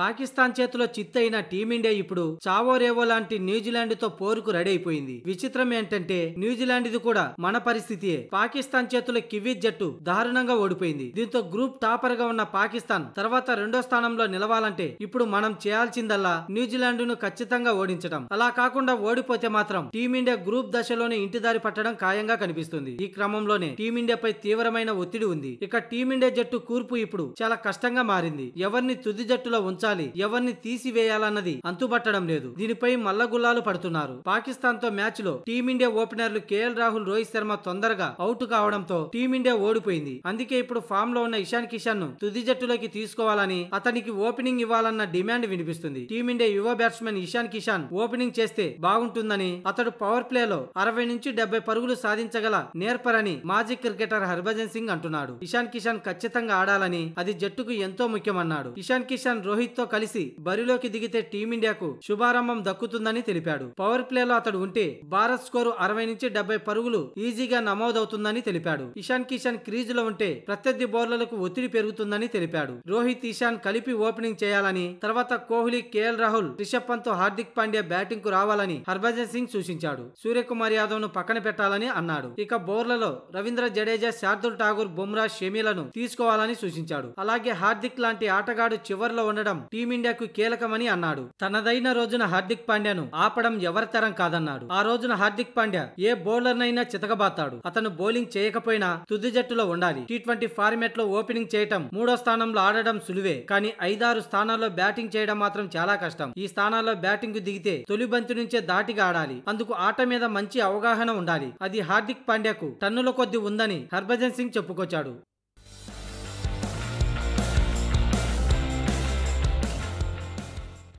పాకిస్తాన్ చేతిలో చిత్తైన టీమిండియా ఇప్పుడు చావోరేవో లాంటి న్యూజిలాండ్తో పోరుకు రెడీ అయిపోయింది విచిత్రం ఏంటంటే న్యూజిలాండ్ది కూడా మన పరిస్థితియే పాకిస్తాన్ చేతిలో కివీ జట్టు దారుణంగా ఓడిపోయింది దీంతో గ్రూప్ టాపర్ గా ఉన్న పాకిస్తాన్ తర్వాత రెండో స్థానంలో నిలవాలంటే ఇప్పుడు మనం చేయాల్సిందల్లా న్యూజిలాండ్ ను ఖచ్చితంగా ఓడించడం అలా కాకుండా ఓడిపోతే మాత్రం టీమిండియా గ్రూప్ దశలోనే ఇంటిదారి పట్టడం ఖాయంగా కనిపిస్తుంది ఈ క్రమంలోనే టీమిండియాపై తీవ్రమైన ఒత్తిడి ఉంది ఇక టీమిండియా జట్టు కూర్పు ఇప్పుడు చాలా కష్టంగా మారింది ఎవరిని తుది జట్టులో ఉంచాలి ఉంచాలి ఎవరిని తీసివేయాలన్నది అంతుబట్టడం లేదు దీనిపై మల్లగుల్లాలు పడుతున్నారు పాకిస్తాన్ తో మ్యాచ్ లో టీమిండియా ఓపెనర్లు కేఎల్ రాహుల్ రోహిత్ శర్మ తొందరగా అవుట్ కావడంతో టీమిండియా ఓడిపోయింది అందుకే ఇప్పుడు ఫామ్ లో ఉన్న ఇషాన్ కిషన్ ను తుది జట్టులోకి తీసుకోవాలని అతనికి ఓపెనింగ్ ఇవ్వాలన్న డిమాండ్ వినిపిస్తుంది టీమిండియా యువ బ్యాట్స్మెన్ ఇషాన్ కిషాన్ ఓపెనింగ్ చేస్తే బాగుంటుందని అతడు పవర్ ప్లే లో అరవై నుంచి డెబ్బై పరుగులు సాధించగల నేర్పరని మాజీ క్రికెటర్ హర్భజన్ సింగ్ అంటున్నాడు ఇషాన్ కిషాన్ ఖచ్చితంగా ఆడాలని అది జట్టుకు ఎంతో ముఖ్యమన్నాడు ఇషాన్ కిషాన్ రోహిత్ రోహిత్తో కలిసి బరిలోకి దిగితే టీమిండియాకు శుభారంభం దక్కుతుందని తెలిపాడు పవర్ ప్లే లో అతడు ఉంటే భారత్ స్కోరు అరవై నుంచి డెబ్బై పరుగులు ఈజీగా నమోదవుతుందని తెలిపాడు ఇషాన్ కిషాన్ క్రీజ్ లో ఉంటే ప్రత్యర్థి బౌలర్లకు ఒత్తిడి పెరుగుతుందని తెలిపాడు రోహిత్ ఇషాన్ కలిపి ఓపెనింగ్ చేయాలని తర్వాత కోహ్లీ కేఎల్ రాహుల్ రిషబ్ పంత్ హార్దిక్ పాండ్యా బ్యాటింగ్ కు రావాలని హర్భజన్ సింగ్ సూచించాడు సూర్యకుమార్ యాదవ్ ను పక్కన పెట్టాలని అన్నాడు ఇక బౌర్లలో రవీంద్ర జడేజా శార్దుల్ ఠాగూర్ బుమ్రా షమీలను తీసుకోవాలని సూచించాడు అలాగే హార్దిక్ లాంటి ఆటగాడు చివరిలో ఉండడం టీమిండియాకు కీలకమని అన్నాడు తనదైన రోజున హార్దిక్ పాండ్యాను ఆపడం ఎవరితరం కాదన్నాడు ఆ రోజున హార్దిక్ పాండ్యా ఏ బౌలర్నైనా చితకబాతాడు అతను బౌలింగ్ చేయకపోయినా తుది జట్టులో ఉండాలి టీ ట్వంటీ ఫార్మేట్ లో ఓపెనింగ్ చేయటం మూడో స్థానంలో ఆడడం సులువే కానీ ఐదారు స్థానాల్లో బ్యాటింగ్ చేయడం మాత్రం చాలా కష్టం ఈ స్థానాల్లో బ్యాటింగ్ కు దిగితే తొలి బంతి నుంచే దాటిగా ఆడాలి అందుకు ఆట మీద మంచి అవగాహన ఉండాలి అది హార్దిక్ పాండ్యాకు టన్నుల కొద్ది ఉందని హర్భజన్ సింగ్ చెప్పుకొచ్చాడు